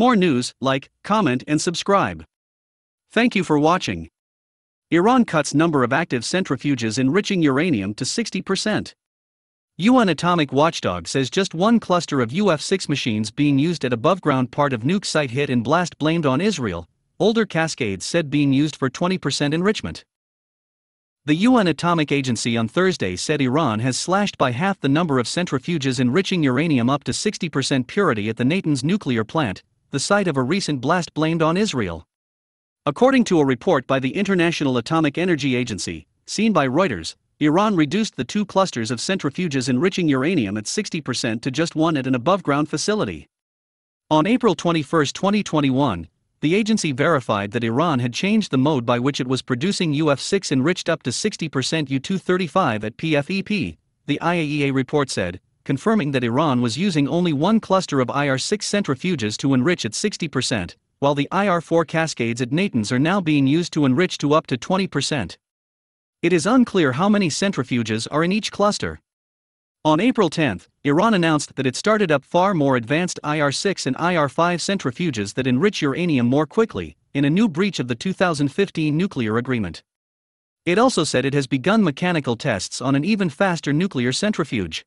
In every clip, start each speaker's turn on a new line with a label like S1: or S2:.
S1: more news, like, comment and subscribe. Thank you for watching. Iran cuts number of active centrifuges enriching uranium to 60%. UN Atomic Watchdog says just one cluster of UF-6 machines being used at above-ground part of nuke site hit and blast blamed on Israel, older cascades said being used for 20% enrichment. The UN Atomic Agency on Thursday said Iran has slashed by half the number of centrifuges enriching uranium up to 60% purity at the Natanz nuclear plant, the site of a recent blast blamed on Israel. According to a report by the International Atomic Energy Agency, seen by Reuters, Iran reduced the two clusters of centrifuges enriching uranium at 60% to just one at an above ground facility. On April 21, 2021, the agency verified that Iran had changed the mode by which it was producing UF 6 enriched up to 60% U 235 at PFEP, the IAEA report said, confirming that Iran was using only one cluster of IR-6 centrifuges to enrich at 60%, while the IR-4 cascades at Natanz are now being used to enrich to up to 20%. It is unclear how many centrifuges are in each cluster. On April 10, Iran announced that it started up far more advanced IR-6 and IR-5 centrifuges that enrich uranium more quickly, in a new breach of the 2015 nuclear agreement. It also said it has begun mechanical tests on an even faster nuclear centrifuge.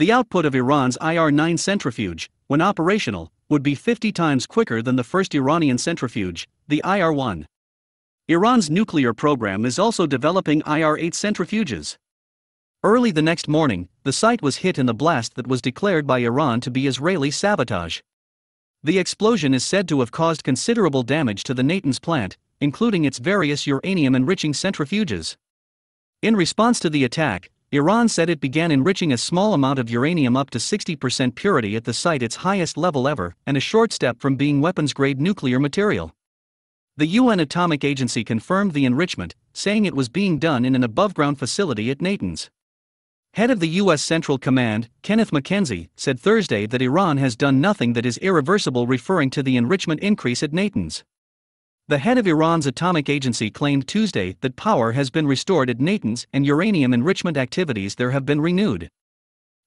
S1: The output of Iran's IR 9 centrifuge, when operational, would be 50 times quicker than the first Iranian centrifuge, the IR 1. Iran's nuclear program is also developing IR 8 centrifuges. Early the next morning, the site was hit in the blast that was declared by Iran to be Israeli sabotage. The explosion is said to have caused considerable damage to the Natanz plant, including its various uranium enriching centrifuges. In response to the attack, Iran said it began enriching a small amount of uranium up to 60% purity at the site its highest level ever, and a short step from being weapons grade nuclear material. The UN Atomic Agency confirmed the enrichment, saying it was being done in an above ground facility at Natanz. Head of the U.S. Central Command, Kenneth McKenzie, said Thursday that Iran has done nothing that is irreversible, referring to the enrichment increase at Natanz. The head of Iran's atomic agency claimed Tuesday that power has been restored at Natanz and uranium enrichment activities there have been renewed.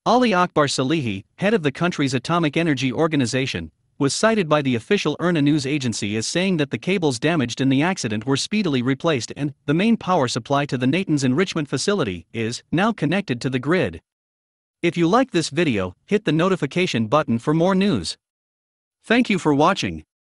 S1: Ali Akbar Salehi, head of the country's Atomic Energy Organization, was cited by the official ERNA news agency as saying that the cables damaged in the accident were speedily replaced and the main power supply to the Natanz enrichment facility is now connected to the grid. If you like this video, hit the notification button for more news. Thank you for watching.